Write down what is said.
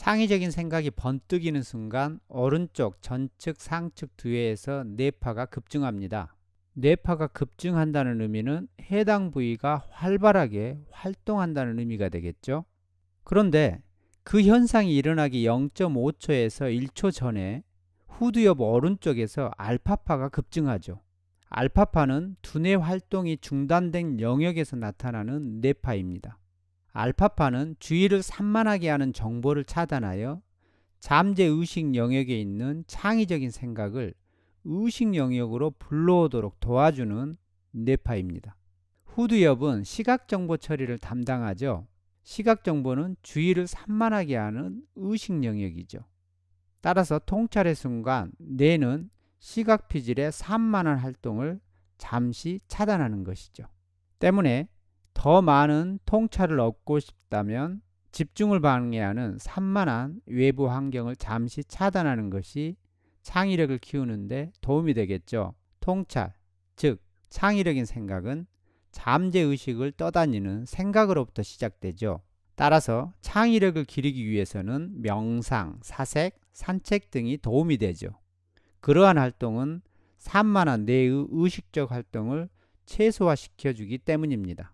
창의적인 생각이 번뜩이는 순간 오른쪽 전측 상측 두뇌에서 뇌파가 급증합니다. 뇌파가 급증한다는 의미는 해당 부위가 활발하게 활동한다는 의미가 되겠죠. 그런데 그 현상이 일어나기 0.5초에서 1초 전에 후두엽 오른쪽에서 알파파가 급증하죠. 알파파는 두뇌 활동이 중단된 영역에서 나타나는 뇌파입니다. 알파파는 주의를 산만하게 하는 정보를 차단하여 잠재의식 영역에 있는 창의적인 생각을 의식 영역으로 불러오도록 도와주는 뇌파입니다. 후두엽은 시각정보 처리를 담당하죠. 시각정보는 주의를 산만하게 하는 의식 영역이죠. 따라서 통찰의 순간 뇌는 시각피질의 산만한 활동을 잠시 차단하는 것이죠. 때문에 더 많은 통찰을 얻고 싶다면 집중을 방해하는 산만한 외부 환경을 잠시 차단하는 것이 창의력을 키우는데 도움이 되겠죠. 통찰, 즉 창의적인 생각은 잠재의식을 떠다니는 생각으로부터 시작되죠. 따라서 창의력을 기르기 위해서는 명상, 사색, 산책 등이 도움이 되죠. 그러한 활동은 산만한 뇌의 의식적 활동을 최소화시켜주기 때문입니다.